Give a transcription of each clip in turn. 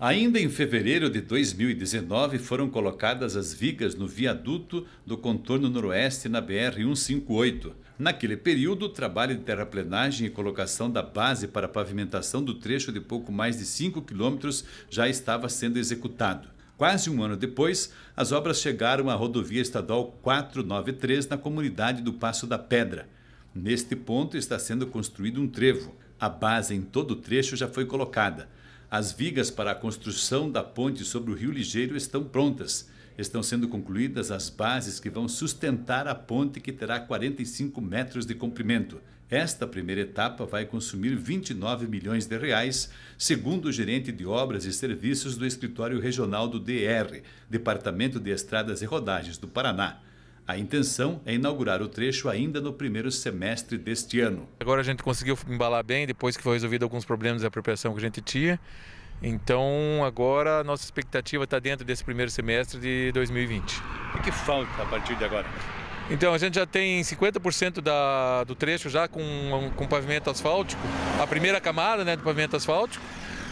Ainda em fevereiro de 2019, foram colocadas as vigas no viaduto do contorno noroeste na BR-158. Naquele período, o trabalho de terraplenagem e colocação da base para a pavimentação do trecho de pouco mais de 5 quilômetros já estava sendo executado. Quase um ano depois, as obras chegaram à rodovia estadual 493 na comunidade do Passo da Pedra. Neste ponto está sendo construído um trevo. A base em todo o trecho já foi colocada. As vigas para a construção da ponte sobre o Rio Ligeiro estão prontas. Estão sendo concluídas as bases que vão sustentar a ponte, que terá 45 metros de comprimento. Esta primeira etapa vai consumir 29 milhões de reais, segundo o gerente de obras e serviços do escritório regional do DR, Departamento de Estradas e Rodagens do Paraná. A intenção é inaugurar o trecho ainda no primeiro semestre deste ano. Agora a gente conseguiu embalar bem, depois que foi resolvido alguns problemas de apropriação que a gente tinha. Então agora a nossa expectativa está dentro desse primeiro semestre de 2020. O que falta a partir de agora? Então a gente já tem 50% da, do trecho já com, com pavimento asfáltico, a primeira camada né, do pavimento asfáltico.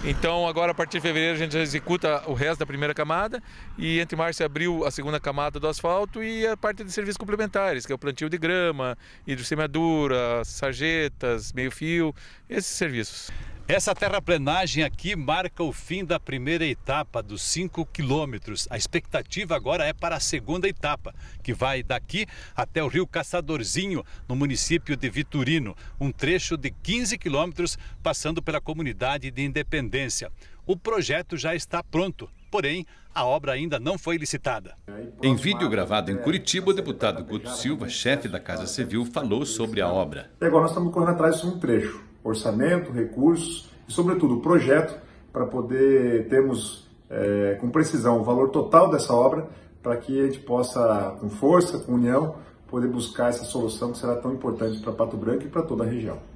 Então, agora a partir de fevereiro, a gente já executa o resto da primeira camada e entre março e abril, a segunda camada do asfalto e a parte de serviços complementares, que é o plantio de grama, hidrossemeadura, sarjetas, meio-fio, esses serviços. Essa terraplenagem aqui marca o fim da primeira etapa dos 5 quilômetros. A expectativa agora é para a segunda etapa, que vai daqui até o rio Caçadorzinho, no município de Viturino. Um trecho de 15 quilômetros, passando pela comunidade de Independência. O projeto já está pronto, porém a obra ainda não foi licitada. Em vídeo gravado em Curitiba, o deputado Guto Silva, chefe da Casa Civil, falou sobre a obra. Agora nós estamos correndo atrás de um trecho orçamento, recursos e, sobretudo, projeto para poder termos é, com precisão o valor total dessa obra para que a gente possa, com força, com união, poder buscar essa solução que será tão importante para Pato Branco e para toda a região.